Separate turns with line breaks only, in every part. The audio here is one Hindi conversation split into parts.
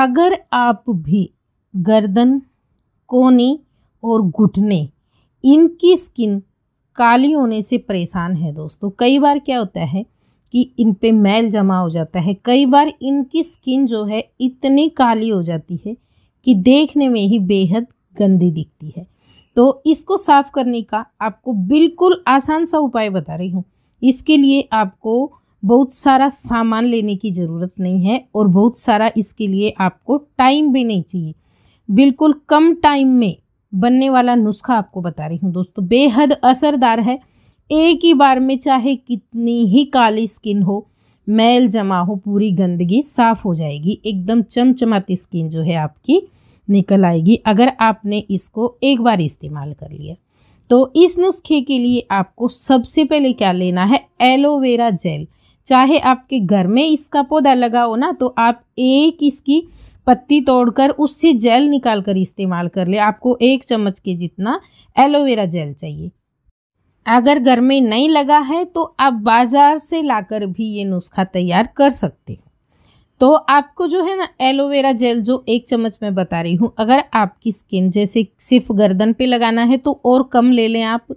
अगर आप भी गर्दन कोनी और घुटने इनकी स्किन काली होने से परेशान है दोस्तों कई बार क्या होता है कि इन पे मैल जमा हो जाता है कई बार इनकी स्किन जो है इतनी काली हो जाती है कि देखने में ही बेहद गंदी दिखती है तो इसको साफ़ करने का आपको बिल्कुल आसान सा उपाय बता रही हूँ इसके लिए आपको बहुत सारा सामान लेने की ज़रूरत नहीं है और बहुत सारा इसके लिए आपको टाइम भी नहीं चाहिए बिल्कुल कम टाइम में बनने वाला नुस्खा आपको बता रही हूँ दोस्तों बेहद असरदार है एक ही बार में चाहे कितनी ही काली स्किन हो मैल जमा हो पूरी गंदगी साफ हो जाएगी एकदम चमचमाती स्किन जो है आपकी निकल आएगी अगर आपने इसको एक बार इस्तेमाल कर लिया तो इस नुस्खे के लिए आपको सबसे पहले क्या लेना है एलोवेरा जेल चाहे आपके घर में इसका पौधा लगा हो ना तो आप एक इसकी पत्ती तोड़कर उससे जेल निकाल कर इस्तेमाल कर ले आपको एक चम्मच के जितना एलोवेरा जेल चाहिए अगर घर में नहीं लगा है तो आप बाज़ार से लाकर भी ये नुस्खा तैयार कर सकते हो तो आपको जो है ना एलोवेरा जेल जो एक चम्मच में बता रही हूँ अगर आपकी स्किन जैसे सिर्फ गर्दन पे लगाना है तो और कम ले लें आप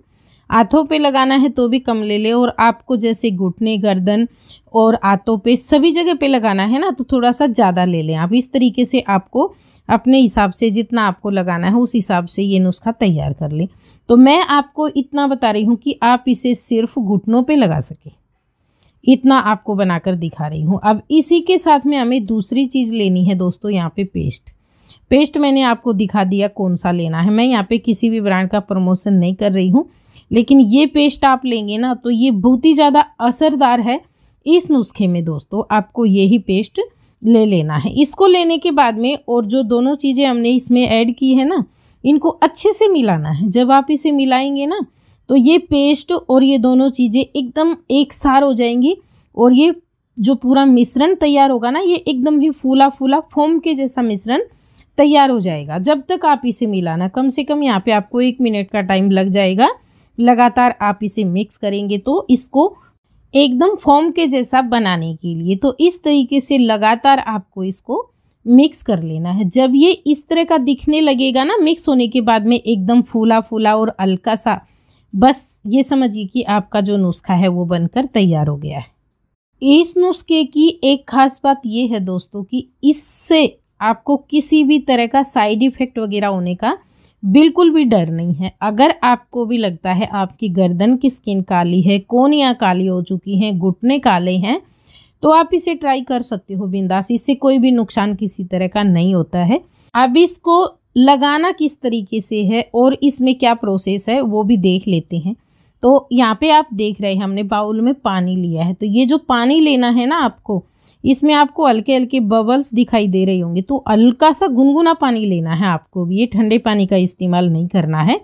हाथों पे लगाना है तो भी कम ले ले और आपको जैसे घुटने गर्दन और आतों पे सभी जगह पे लगाना है ना तो थोड़ा सा ज़्यादा ले लें आप इस तरीके से आपको अपने हिसाब से जितना आपको लगाना है उस हिसाब से ये नुस्खा तैयार कर लें तो मैं आपको इतना बता रही हूँ कि आप इसे सिर्फ घुटनों पर लगा सकें इतना आपको बनाकर दिखा रही हूँ अब इसी के साथ में हमें दूसरी चीज़ लेनी है दोस्तों यहाँ पे पेस्ट पेस्ट मैंने आपको दिखा दिया कौन सा लेना है मैं यहाँ पे किसी भी ब्रांड का प्रमोशन नहीं कर रही हूँ लेकिन ये पेस्ट आप लेंगे ना तो ये बहुत ही ज़्यादा असरदार है इस नुस्खे में दोस्तों आपको यही पेस्ट ले लेना है इसको लेने के बाद में और जो दोनों चीज़ें हमने इसमें ऐड की है ना इनको अच्छे से मिलाना है जब आप इसे मिलाएंगे ना तो ये पेस्ट और ये दोनों चीज़ें एकदम एक सार हो जाएंगी और ये जो पूरा मिश्रण तैयार होगा ना ये एकदम ही फूला फूला फोम के जैसा मिश्रण तैयार हो जाएगा जब तक आप इसे मिलाना कम से कम यहाँ पे आपको एक मिनट का टाइम लग जाएगा लगातार आप इसे मिक्स करेंगे तो इसको एकदम फॉर्म के जैसा बनाने के लिए तो इस तरीके से लगातार आपको इसको मिक्स कर लेना है जब ये इस तरह का दिखने लगेगा ना मिक्स होने के बाद में एकदम फूला फूला और हल्का सा बस ये समझिए कि आपका जो नुस्खा है वो बनकर तैयार हो गया है इस नुस्खे की एक खास बात ये है दोस्तों कि इससे आपको किसी भी तरह का साइड इफ़ेक्ट वगैरह होने का बिल्कुल भी डर नहीं है अगर आपको भी लगता है आपकी गर्दन की स्किन काली है कोनिया काली हो चुकी हैं घुटने काले हैं तो आप इसे ट्राई कर सकते हो बिंदास इससे कोई भी नुकसान किसी तरह का नहीं होता है अब इसको लगाना किस तरीके से है और इसमें क्या प्रोसेस है वो भी देख लेते हैं तो यहाँ पे आप देख रहे हैं हमने बाउल में पानी लिया है तो ये जो पानी लेना है ना आपको इसमें आपको हल्के हल्के बबल्स दिखाई दे रहे होंगे तो हल्का सा गुनगुना पानी लेना है आपको भी ये ठंडे पानी का इस्तेमाल नहीं करना है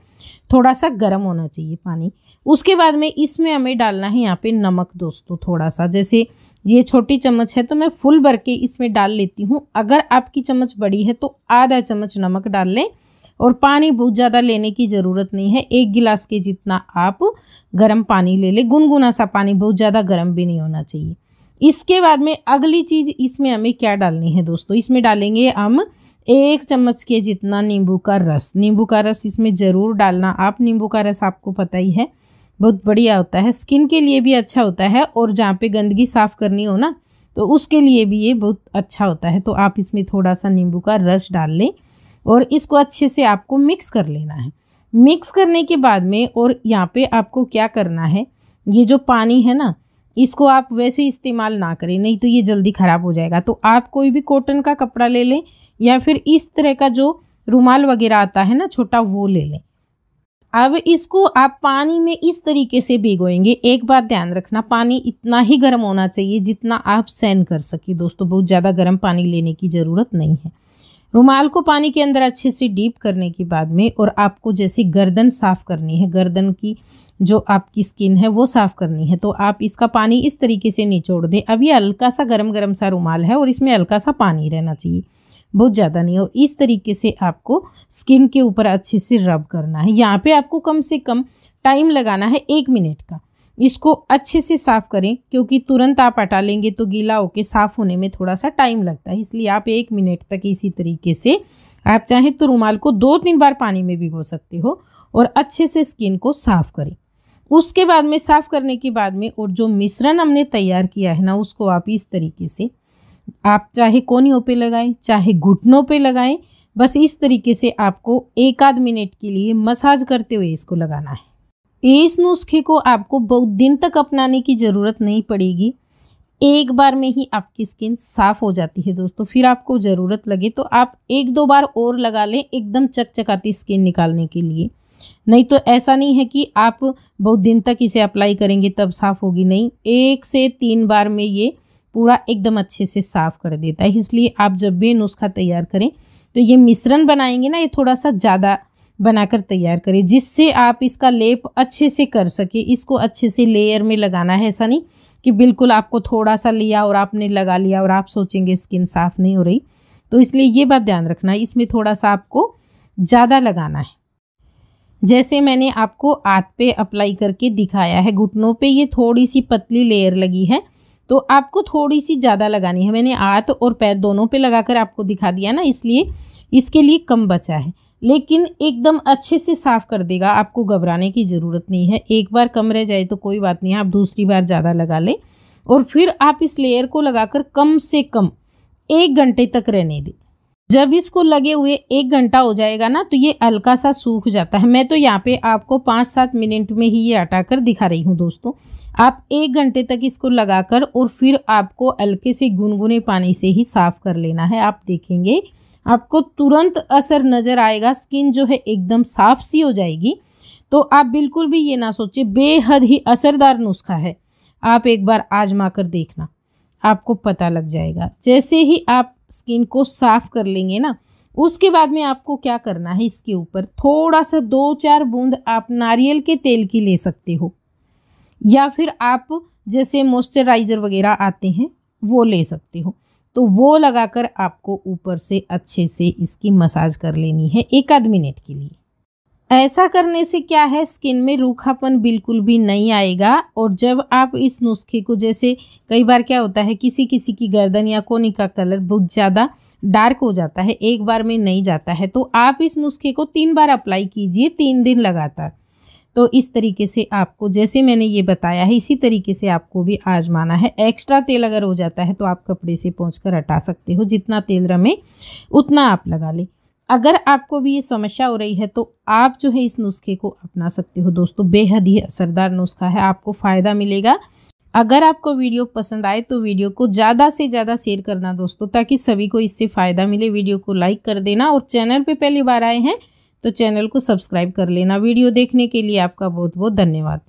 थोड़ा सा गर्म होना चाहिए पानी उसके बाद में इसमें हमें डालना है यहाँ पे नमक दोस्तों थोड़ा सा जैसे ये छोटी चम्मच है तो मैं फुल भर के इसमें डाल लेती हूँ अगर आपकी चम्मच बड़ी है तो आधा चम्मच नमक डाल लें और पानी बहुत ज़्यादा लेने की ज़रूरत नहीं है एक गिलास के जितना आप गर्म पानी ले लें गुनगुना सा पानी बहुत ज़्यादा गर्म भी नहीं होना चाहिए इसके बाद में अगली चीज़ इसमें हमें क्या डालनी है दोस्तों इसमें डालेंगे हम एक चम्मच के जितना नींबू का रस नींबू का रस इसमें ज़रूर डालना आप नींबू का रस आपको पता ही है बहुत बढ़िया होता है स्किन के लिए भी अच्छा होता है और जहाँ पे गंदगी साफ़ करनी हो ना तो उसके लिए भी ये बहुत अच्छा होता है तो आप इसमें थोड़ा सा नींबू का रस डाल लें और इसको अच्छे से आपको मिक्स कर लेना है मिक्स करने के बाद में और यहाँ पे आपको क्या करना है ये जो पानी है ना इसको आप वैसे इस्तेमाल ना करें नहीं तो ये जल्दी ख़राब हो जाएगा तो आप कोई भी कॉटन का कपड़ा ले लें या फिर इस तरह का जो रुमाल वगैरह आता है ना छोटा वो ले लें अब इसको आप पानी में इस तरीके से भिगोएंगे एक बात ध्यान रखना पानी इतना ही गर्म होना चाहिए जितना आप सैन कर सके दोस्तों बहुत ज़्यादा गर्म पानी लेने की ज़रूरत नहीं है रुमाल को पानी के अंदर अच्छे से डीप करने के बाद में और आपको जैसे गर्दन साफ़ करनी है गर्दन की जो आपकी स्किन है वो साफ़ करनी है तो आप इसका पानी इस तरीके से निचोड़ दें अभी हल्का सा गर्म गरम सा रुमाल है और इसमें हल्का सा पानी रहना चाहिए बहुत ज़्यादा नहीं और इस तरीके से आपको स्किन के ऊपर अच्छे से रब करना है यहाँ पे आपको कम से कम टाइम लगाना है एक मिनट का इसको अच्छे से साफ़ करें क्योंकि तुरंत आप हटा लेंगे तो गीला होके साफ़ होने में थोड़ा सा टाइम लगता है इसलिए आप एक मिनट तक इसी तरीके से आप चाहें तो रुमाल को दो तीन बार पानी में भिगो सकते हो और अच्छे से स्किन को साफ़ करें उसके बाद में साफ़ करने के बाद में और जो मिश्रण हमने तैयार किया है ना उसको आप इस तरीके से आप चाहे कोनियों पे लगाएं चाहे घुटनों पे लगाएं बस इस तरीके से आपको एक आध मिनट के लिए मसाज करते हुए इसको लगाना है इस नुस्खे को आपको बहुत दिन तक अपनाने की ज़रूरत नहीं पड़ेगी एक बार में ही आपकी स्किन साफ़ हो जाती है दोस्तों फिर आपको ज़रूरत लगे तो आप एक दो बार और लगा लें एकदम चकचकाती स्किन निकालने के लिए नहीं तो ऐसा नहीं है कि आप बहुत दिन तक इसे अप्लाई करेंगे तब साफ़ होगी नहीं एक से तीन बार में ये पूरा एकदम अच्छे से साफ़ कर देता है इसलिए आप जब भी नुस्खा तैयार करें तो ये मिश्रण बनाएंगे ना ये थोड़ा सा ज़्यादा बनाकर तैयार करें जिससे आप इसका लेप अच्छे से कर सके इसको अच्छे से लेयर में लगाना है ऐसा नहीं कि बिल्कुल आपको थोड़ा सा लिया और आपने लगा लिया और आप सोचेंगे स्किन साफ़ नहीं हो रही तो इसलिए ये बात ध्यान रखना है इसमें थोड़ा सा आपको ज़्यादा लगाना है जैसे मैंने आपको आत पे अप्लाई करके दिखाया है घुटनों पे ये थोड़ी सी पतली लेयर लगी है तो आपको थोड़ी सी ज़्यादा लगानी है मैंने आत और पैर दोनों पे लगाकर आपको दिखा दिया ना इसलिए इसके लिए कम बचा है लेकिन एकदम अच्छे से साफ़ कर देगा आपको घबराने की ज़रूरत नहीं है एक बार कम रह जाए तो कोई बात नहीं आप दूसरी बार ज़्यादा लगा लें और फिर आप इस लेयर को लगाकर कम से कम एक घंटे तक रहने दें जब इसको लगे हुए एक घंटा हो जाएगा ना तो ये हल्का सा सूख जाता है मैं तो यहाँ पे आपको पाँच सात मिनट में ही ये हटा कर दिखा रही हूँ दोस्तों आप एक घंटे तक इसको लगाकर और फिर आपको हल्के से गुनगुने पानी से ही साफ़ कर लेना है आप देखेंगे आपको तुरंत असर नज़र आएगा स्किन जो है एकदम साफ सी हो जाएगी तो आप बिल्कुल भी ये ना सोचिए बेहद ही असरदार नुस्खा है आप एक बार आजमा कर देखना आपको पता लग जाएगा जैसे ही आप स्किन को साफ कर लेंगे ना उसके बाद में आपको क्या करना है इसके ऊपर थोड़ा सा दो चार बूंद आप नारियल के तेल की ले सकते हो या फिर आप जैसे मॉइस्चराइज़र वगैरह आते हैं वो ले सकते हो तो वो लगाकर आपको ऊपर से अच्छे से इसकी मसाज कर लेनी है एक आध मिनट के लिए ऐसा करने से क्या है स्किन में रूखापन बिल्कुल भी नहीं आएगा और जब आप इस नुस्खे को जैसे कई बार क्या होता है किसी किसी की गर्दन या कोनी का कलर बहुत ज़्यादा डार्क हो जाता है एक बार में नहीं जाता है तो आप इस नुस्खे को तीन बार अप्लाई कीजिए तीन दिन लगातार तो इस तरीके से आपको जैसे मैंने ये बताया है इसी तरीके से आपको भी आजमाना है एक्स्ट्रा तेल अगर हो जाता है तो आप कपड़े से पहुँच हटा सकते हो जितना तेल रमे उतना आप लगा लें अगर आपको भी ये समस्या हो रही है तो आप जो है इस नुस्खे को अपना सकते हो दोस्तों बेहद ही असरदार नुस्खा है आपको फ़ायदा मिलेगा अगर आपको वीडियो पसंद आए तो वीडियो को ज़्यादा से ज़्यादा शेयर करना दोस्तों ताकि सभी को इससे फ़ायदा मिले वीडियो को लाइक कर देना और चैनल पे पहली बार आए हैं तो चैनल को सब्सक्राइब कर लेना वीडियो देखने के लिए आपका बहुत बहुत धन्यवाद